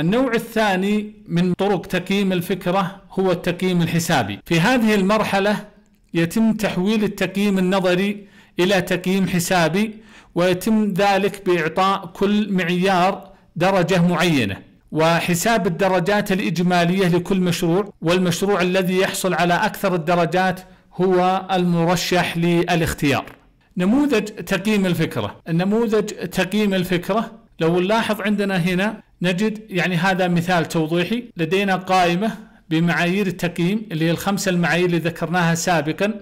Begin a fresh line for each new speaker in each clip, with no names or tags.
النوع الثاني من طرق تقييم الفكرة هو التقييم الحسابي في هذه المرحلة يتم تحويل التقييم النظري إلى تقييم حسابي ويتم ذلك بإعطاء كل معيار درجة معينة وحساب الدرجات الإجمالية لكل مشروع والمشروع الذي يحصل على أكثر الدرجات هو المرشح للاختيار نموذج تقييم الفكرة النموذج تقييم الفكرة لو نلاحظ عندنا هنا نجد يعني هذا مثال توضيحي لدينا قائمة بمعايير التقييم اللي هي الخمسة المعايير اللي ذكرناها سابقا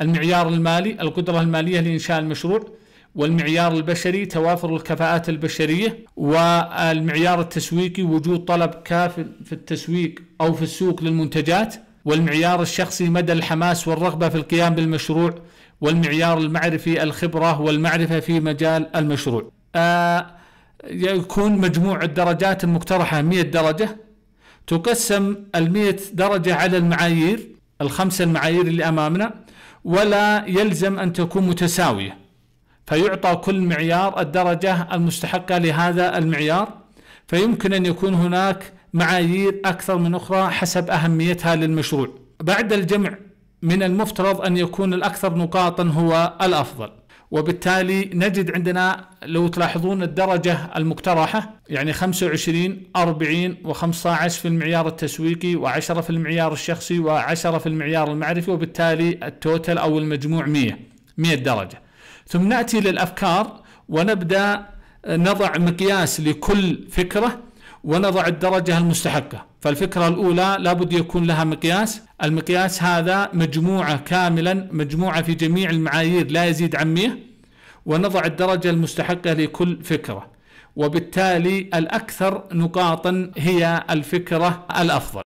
المعيار المالي القدرة المالية لإنشاء المشروع والمعيار البشري توافر الكفاءات البشرية والمعيار التسويقي وجود طلب كاف في التسويق أو في السوق للمنتجات والمعيار الشخصي مدى الحماس والرغبة في القيام بالمشروع والمعيار المعرفي الخبرة والمعرفة في مجال المشروع آه يكون مجموع الدرجات المقترحة 100 درجة تقسم ال 100 درجة على المعايير الخمسة المعايير اللي أمامنا ولا يلزم أن تكون متساوية فيعطى كل معيار الدرجة المستحقة لهذا المعيار فيمكن أن يكون هناك معايير أكثر من أخرى حسب أهميتها للمشروع بعد الجمع من المفترض أن يكون الأكثر نقاطا هو الأفضل وبالتالي نجد عندنا لو تلاحظون الدرجة المقترحة يعني 25 40 و15 في المعيار التسويقي و10 في المعيار الشخصي و10 في المعيار المعرفي وبالتالي التوتل أو المجموع 100 100 درجة ثم نأتي للأفكار ونبدأ نضع مقياس لكل فكرة ونضع الدرجة المستحقة فالفكرة الأولى لابد يكون لها مقياس المقياس هذا مجموعة كاملا مجموعة في جميع المعايير لا يزيد عن 100 ونضع الدرجة المستحقة لكل فكرة وبالتالي الأكثر نقاطا هي الفكرة الأفضل